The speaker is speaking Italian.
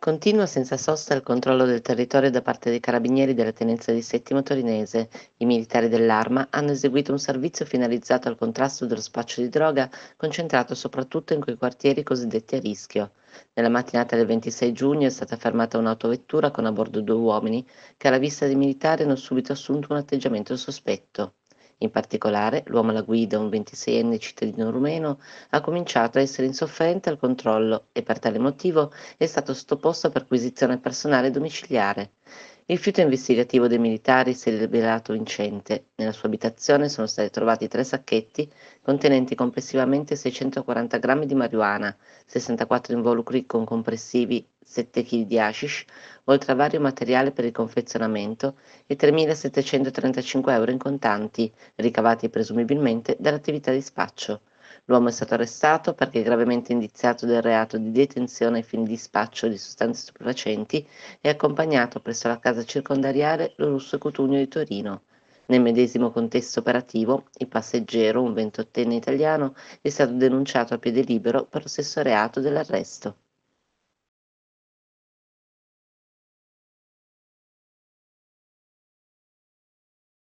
Continua senza sosta il controllo del territorio da parte dei carabinieri della tenenza di Settimo Torinese. I militari dell'arma hanno eseguito un servizio finalizzato al contrasto dello spaccio di droga, concentrato soprattutto in quei quartieri cosiddetti a rischio. Nella mattinata del 26 giugno è stata fermata un'autovettura con a bordo due uomini che alla vista dei militari hanno subito assunto un atteggiamento sospetto. In particolare, l'uomo alla guida, un 26enne cittadino rumeno, ha cominciato a essere insofferente al controllo e per tale motivo è stato sottoposto a perquisizione personale domiciliare. Il fiuto investigativo dei militari si è rivelato vincente. Nella sua abitazione sono stati trovati tre sacchetti contenenti complessivamente 640 grammi di marijuana, 64 involucri con compressivi, 7 kg di hashish, oltre a vario materiale per il confezionamento e 3.735 euro in contanti, ricavati presumibilmente dall'attività di spaccio. L'uomo è stato arrestato perché gravemente indiziato del reato di detenzione ai fini di spaccio di sostanze stupefacenti e accompagnato presso la casa circondariale Lorusso e Cutugno di Torino. Nel medesimo contesto operativo, il passeggero, un ventottenne italiano, è stato denunciato a piede libero per lo stesso reato dell'arresto.